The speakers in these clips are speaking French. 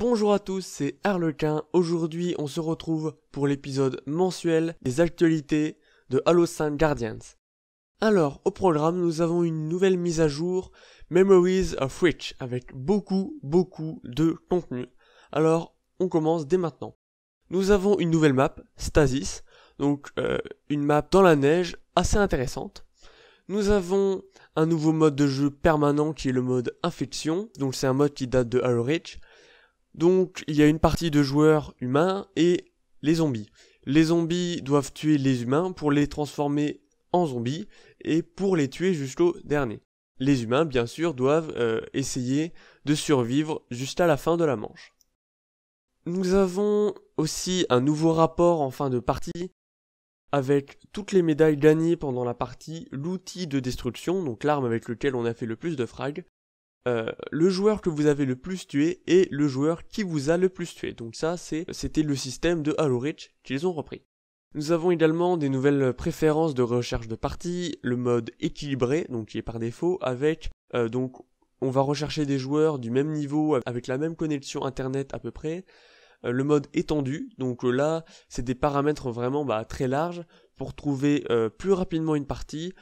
Bonjour à tous, c'est Harlequin. Aujourd'hui, on se retrouve pour l'épisode mensuel des actualités de Halo 5 Guardians. Alors, au programme, nous avons une nouvelle mise à jour, Memories of Rich avec beaucoup, beaucoup de contenu. Alors, on commence dès maintenant. Nous avons une nouvelle map, Stasis, donc euh, une map dans la neige, assez intéressante. Nous avons un nouveau mode de jeu permanent qui est le mode infection, donc c'est un mode qui date de Halo Reach. Donc il y a une partie de joueurs humains et les zombies. Les zombies doivent tuer les humains pour les transformer en zombies et pour les tuer jusqu'au dernier. Les humains, bien sûr, doivent euh, essayer de survivre jusqu'à la fin de la manche. Nous avons aussi un nouveau rapport en fin de partie avec toutes les médailles gagnées pendant la partie, l'outil de destruction, donc l'arme avec lequel on a fait le plus de frags, euh, le joueur que vous avez le plus tué et le joueur qui vous a le plus tué. Donc ça, c'est, c'était le système de Halo Reach qu'ils ont repris. Nous avons également des nouvelles préférences de recherche de partie, le mode équilibré, donc qui est par défaut, avec euh, donc on va rechercher des joueurs du même niveau avec la même connexion internet à peu près. Euh, le mode étendu, donc là c'est des paramètres vraiment bah, très larges pour trouver plus rapidement une partie,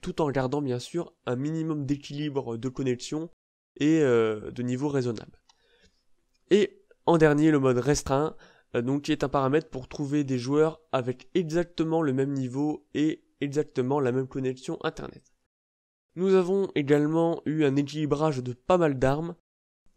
tout en gardant bien sûr un minimum d'équilibre de connexion et euh, de niveau raisonnable. Et en dernier, le mode restreint, euh, donc qui est un paramètre pour trouver des joueurs avec exactement le même niveau et exactement la même connexion Internet. Nous avons également eu un équilibrage de pas mal d'armes,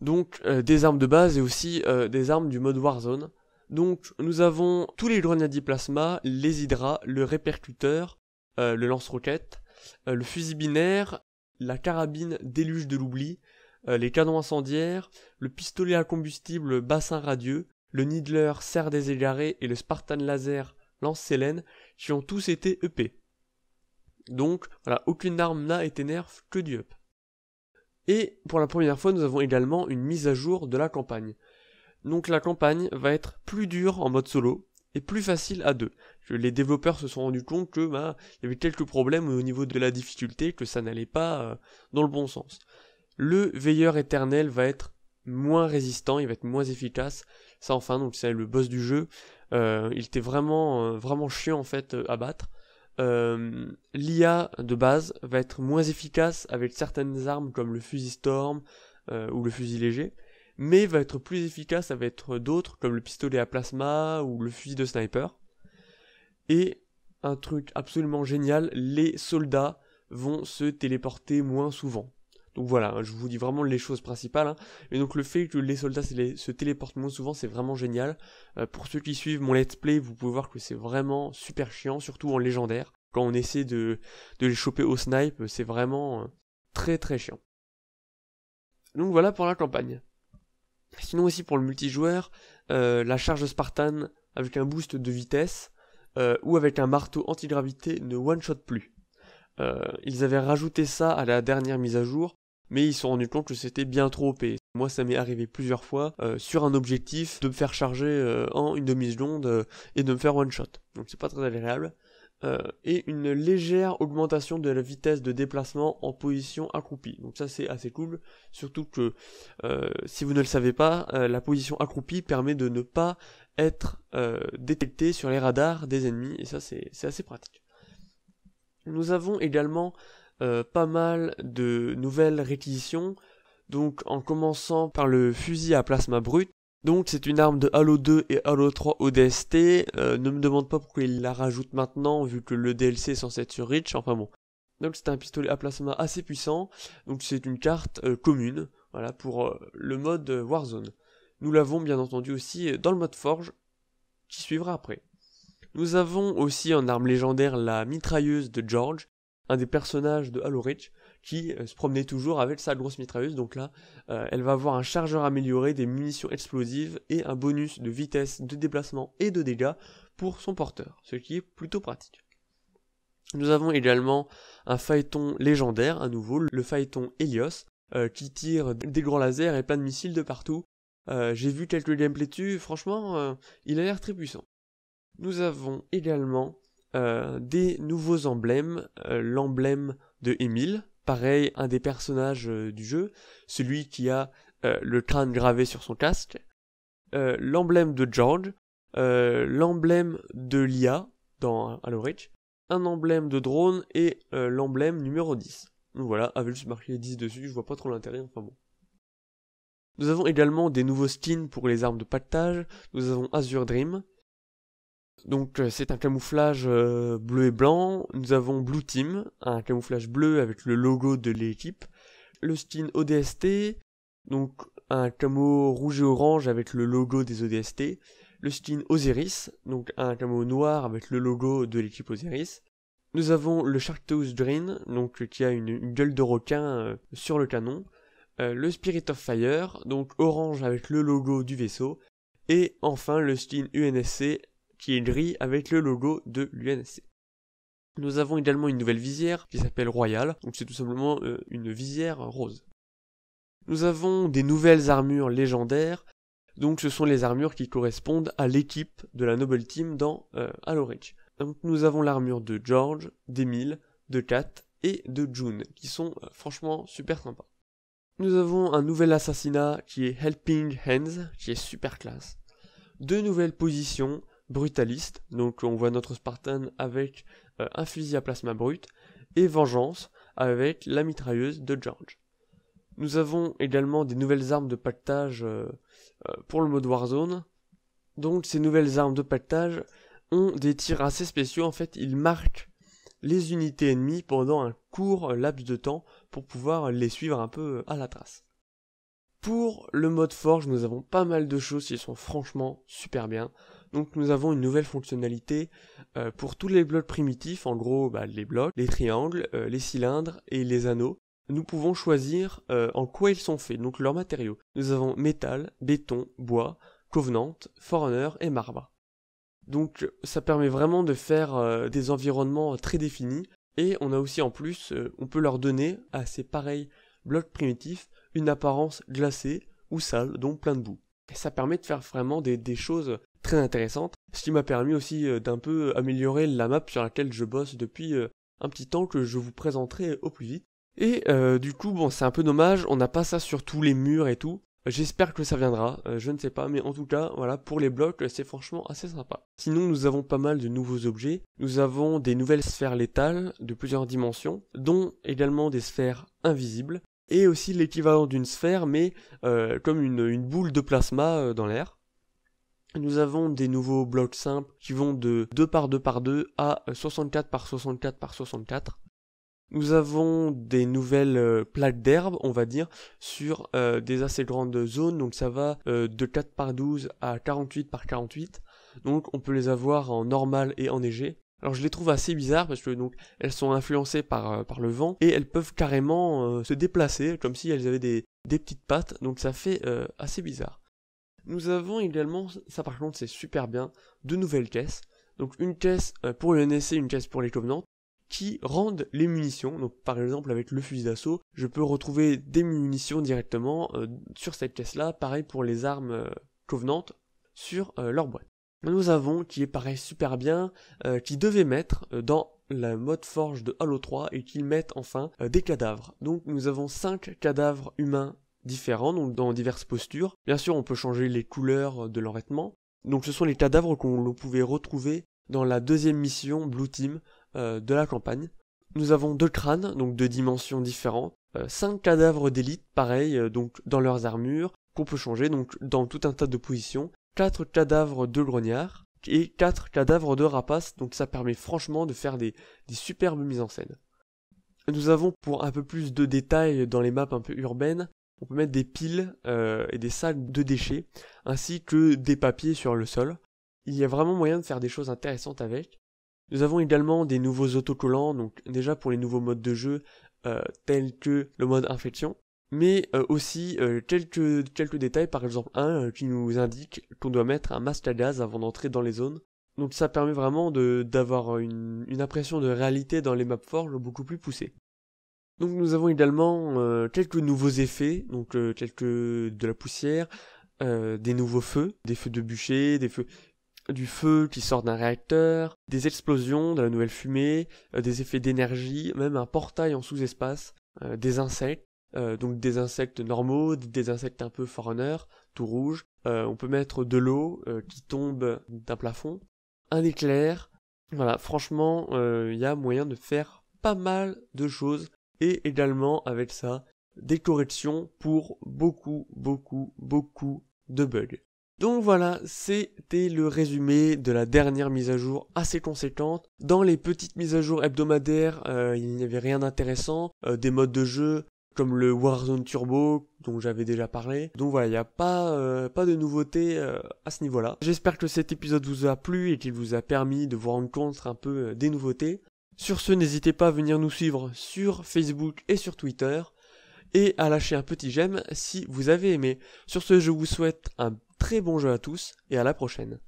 donc euh, des armes de base et aussi des armes du mode Warzone. Donc nous avons tous les grenadiers plasma, les hydras, le répercuteur, le lance-roquette, euh, le fusil binaire, la carabine déluge de l'oubli, euh, les canons incendiaires, le pistolet à combustible bassin radieux, le Nidler serre des égarés et le Spartan laser lance Sélène qui ont tous été EP. Donc, voilà, aucune arme n'a été nerf que du up. E et pour la première fois, nous avons également une mise à jour de la campagne. Donc la campagne va être plus dure en mode solo et plus facile à deux les développeurs se sont rendus compte que bah, il y avait quelques problèmes au niveau de la difficulté, que ça n'allait pas euh, dans le bon sens. Le veilleur éternel va être moins résistant, il va être moins efficace. Ça enfin, donc c'est le boss du jeu. Euh, il était vraiment, euh, vraiment chiant en fait à battre. L'IA de base va être moins efficace avec certaines armes comme le fusil storm ou le fusil léger mais va être plus efficace avec d'autres comme le pistolet à plasma ou le fusil de sniper. Et un truc absolument génial, les soldats vont se téléporter moins souvent. Donc voilà, hein, je vous dis vraiment les choses principales. Et hein. donc le fait que les soldats se téléportent moins souvent, c'est vraiment génial. Euh, pour ceux qui suivent mon let's play, vous pouvez voir que c'est vraiment super chiant, surtout en légendaire. Quand on essaie de, les choper au snipe, c'est vraiment euh, très très chiant. Donc voilà pour la campagne. Sinon aussi pour le multijoueur, euh, la charge Spartan avec un boost de vitesse, euh, ou avec un marteau antigravité ne one-shot plus. Euh, ils avaient rajouté ça à la dernière mise à jour, mais ils se sont rendus compte que c'était bien trop et Moi, ça m'est arrivé plusieurs fois euh, sur un objectif de me faire charger en une demi-seconde et de me faire one-shot. Donc c'est pas très agréable. et une légère augmentation de la vitesse de déplacement en position accroupie. Donc ça c'est assez cool, surtout que si vous ne le savez pas, la position accroupie permet de ne pas être euh, détecté sur les radars des ennemis, et ça c'est assez pratique. Nous avons également euh, pas mal de nouvelles réquisitions, donc en commençant par le fusil à plasma brut. Donc c'est une arme de Halo 2 et Halo 3 ODST, euh, ne me demande pas pourquoi il la rajoute maintenant vu que le DLC est censé être sur Reach, enfin bon. Donc c'est un pistolet à plasma assez puissant, donc c'est une carte commune, voilà, pour le mode Warzone. Nous l'avons bien entendu aussi dans le mode forge, qui suivra après. Nous avons aussi en arme légendaire la mitrailleuse de George, un des personnages de Halo Reach, qui euh, se promenait toujours avec sa grosse mitrailleuse. Donc là, euh, elle va avoir un chargeur amélioré, des munitions explosives et un bonus de vitesse, de déplacement et de dégâts pour son porteur, ce qui est plutôt pratique. Nous avons également un phaéton légendaire, à nouveau, le phaéton Helios, euh, qui tire des grands lasers et plein de missiles de partout, euh, j'ai vu quelques gameplays dessus, franchement, euh, il a l'air très puissant. Nous avons également euh, des nouveaux emblèmes, l'emblème de Emile, pareil, un des personnages du jeu, celui qui a le crâne gravé sur son casque, l'emblème de George, l'emblème de Lia dans Halo un emblème de drone et l'emblème numéro 10. Donc voilà, avec juste marqué 10 dessus, je vois pas trop l'intérêt, enfin bon. Nous avons également des nouveaux skins pour les armes de pactage. Nous avons Azure Dream. Donc euh, c'est un camouflage euh, bleu et blanc. Nous avons Blue Team, un camouflage bleu avec le logo de l'équipe. Le skin ODST, donc un camo rouge et orange avec le logo des ODST. Le skin Osiris, donc un camo noir avec le logo de l'équipe Osiris. Nous avons le Sharktooth Dream, donc euh, qui a une, gueule de requin sur le canon. Euh, le Spirit of Fire, donc orange avec le logo du vaisseau, et enfin le skin UNSC qui est gris avec le logo de l'UNSC. Nous avons également une nouvelle visière qui s'appelle Royal, donc c'est tout simplement euh, une visière rose. Nous avons des nouvelles armures légendaires, donc ce sont les armures qui correspondent à l'équipe de la Noble Team dans euh, Halo Reach. Donc nous avons l'armure de George, d'Emile, de Kat et de June, qui sont franchement super sympas. Nous avons un nouvel assassinat qui est Helping Hands, qui est super classe. Deux nouvelles positions, brutalistes, donc on voit notre Spartan avec euh, un fusil à plasma brut, et Vengeance avec la mitrailleuse de George. Nous avons également des nouvelles armes de pactage euh, euh, pour le mode Warzone. Donc ces nouvelles armes de pactage ont des tirs assez spéciaux, en fait ils marquent les unités ennemies pendant un court laps de temps pour pouvoir les suivre un peu à la trace. Pour le mode forge, nous avons pas mal de choses qui sont franchement super bien. Donc nous avons une nouvelle fonctionnalité euh, pour tous les blocs primitifs, en gros bah, les blocs, les triangles, euh, les cylindres et les anneaux. Nous pouvons choisir euh, en quoi ils sont faits, donc leurs matériaux. Nous avons métal, béton, bois, covenant, foreigner et marbre. Donc ça permet vraiment de faire euh, des environnements euh, très définis. Et on a aussi en plus, euh, on peut leur donner à ces pareils blocs primitifs une apparence glacée ou sale, donc plein de boue. Et ça permet de faire vraiment des, choses très intéressantes, ce qui m'a permis aussi d'un peu améliorer la map sur laquelle je bosse depuis un petit temps que je vous présenterai au plus vite. Et du coup, bon, c'est un peu dommage, on n'a pas ça sur tous les murs et tout. J'espère que ça viendra, euh, je ne sais pas, mais en tout cas, voilà, pour les blocs, c'est franchement assez sympa. Sinon, nous avons pas mal de nouveaux objets. Nous avons des nouvelles sphères létales de plusieurs dimensions, dont également des sphères invisibles, et aussi l'équivalent d'une sphère, mais euh, comme une, boule de plasma euh, dans l'air. Nous avons des nouveaux blocs simples qui vont de 2 par 2 par 2 à 64 par 64 par 64. Nous avons des nouvelles euh, plaques d'herbe, on va dire, sur euh, des assez grandes zones, donc ça va euh, de 4 par 12 à 48 par 48. Donc on peut les avoir en normal et en neigé. Alors je les trouve assez bizarres parce que donc elles sont influencées par, le vent et elles peuvent carrément se déplacer comme si elles avaient des, des petites pattes, donc ça fait assez bizarre. Nous avons également, ça par contre c'est super bien, deux nouvelles caisses. Donc une caisse pour le NSC, une caisse pour les Covenants qui rendent les munitions. Donc par exemple avec le fusil d'assaut, je peux retrouver des munitions directement euh, sur cette caisse-là, pareil pour les armes euh, covenantes sur euh, leur boîte. Nous avons, qui est pareil super bien, qui devait mettre dans la mode forge de Halo 3 et qu'ils mettent enfin des cadavres. Donc nous avons 5 cadavres humains différents, donc dans diverses postures. Bien sûr, on peut changer les couleurs de leurs Donc ce sont les cadavres qu'on pouvait retrouver dans la deuxième mission Blue Team euh, de la campagne. Nous avons deux crânes, donc de dimensions différentes, euh, cinq cadavres d'élite, pareil, euh, donc dans leurs armures, qu'on peut changer, donc dans tout un tas de positions, quatre cadavres de grognards et quatre cadavres de rapaces, donc ça permet franchement de faire des, superbes mises en scène. Nous avons pour un peu plus de détails dans les maps un peu urbaines, on peut mettre des piles et des salles de déchets, ainsi que des papiers sur le sol. Il y a vraiment moyen de faire des choses intéressantes avec. Nous avons également des nouveaux autocollants, donc déjà pour les nouveaux modes de jeu euh, tels que le mode infection, mais euh, aussi euh, quelques, quelques détails, par exemple un qui nous indique qu'on doit mettre un masque à gaz avant d'entrer dans les zones. Donc ça permet vraiment d'avoir une, une, impression de réalité dans les maps forges beaucoup plus poussées. Donc nous avons également quelques nouveaux effets, donc quelques de la poussière, des nouveaux feux, des feux de bûcher, des feux du feu qui sort d'un réacteur, des explosions, de la nouvelle fumée, euh, des effets d'énergie, même un portail en sous-espace, euh, des insectes, euh, donc des insectes normaux, des insectes un peu foreigners, tout rouge. on peut mettre de l'eau qui tombe d'un plafond, un éclair. Voilà, franchement, il y a moyen de faire pas mal de choses et également avec ça des corrections pour beaucoup, beaucoup, beaucoup de bugs. Donc voilà, c'était le résumé de la dernière mise à jour assez conséquente. Dans les petites mises à jour hebdomadaires, euh, il n'y avait rien d'intéressant, euh, des modes de jeu comme le Warzone Turbo dont j'avais déjà parlé. Donc voilà, il n'y a pas, euh, pas de nouveautés à ce niveau-là. J'espère que cet épisode vous a plu et qu'il vous a permis de vous rendre compte un peu des nouveautés. Sur ce, n'hésitez pas à venir nous suivre sur Facebook et sur Twitter et à lâcher un petit j'aime si vous avez aimé. Sur ce, je vous souhaite un très bon jeu à tous et à la prochaine.